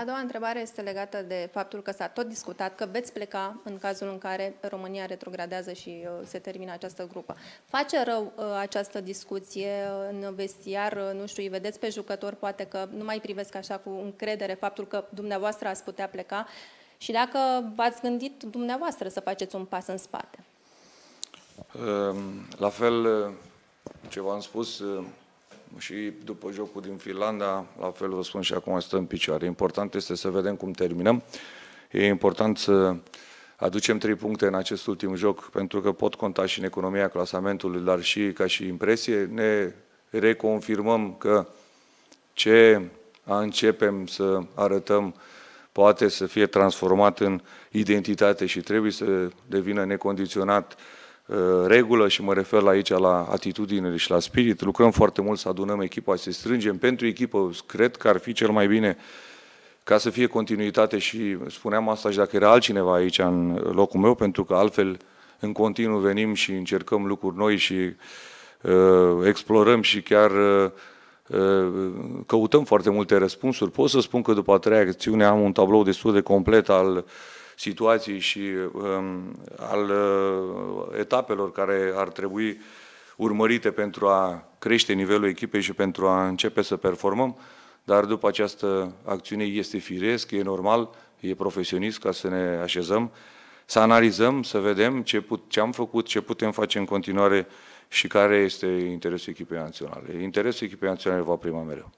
A doua întrebare este legată de faptul că s-a tot discutat că veți pleca în cazul în care România retrogradează și uh, se termină această grupă. Face rău uh, această discuție în vestiar, uh, nu știu, îi vedeți pe jucători, poate că nu mai privesc așa cu încredere faptul că dumneavoastră ați putea pleca și dacă v-ați gândit dumneavoastră să faceți un pas în spate. Ehm, la fel, ce v-am spus, și după jocul din Finlanda, la fel vă spun și acum, stă în picioare. Important este să vedem cum terminăm. E important să aducem trei puncte în acest ultim joc, pentru că pot conta și în economia clasamentului, dar și ca și impresie. Ne reconfirmăm că ce începem să arătăm poate să fie transformat în identitate și trebuie să devină necondiționat Uh, regulă și mă refer la aici la atitudine și la spirit. Lucrăm foarte mult să adunăm echipa, să strângem pentru echipă. Cred că ar fi cel mai bine ca să fie continuitate și spuneam asta și dacă era altcineva aici în locul meu, pentru că altfel în continuu venim și încercăm lucruri noi și uh, explorăm și chiar uh, uh căutăm foarte multe răspunsuri. Pot să spun că după a treia acțiune am un tablou destul de complet al uh, situației și um, al uh, etapelor care ar trebui urmărite pentru a crește nivelul echipei și pentru a începe să performăm, dar după această acțiune este firesc, e normal, e profesionist ca să ne așezăm, să analizăm, să vedem ce, put, ce am făcut, ce putem face în continuare și care este interesul echipei naționale. Interesul echipei naționale va prima mereu.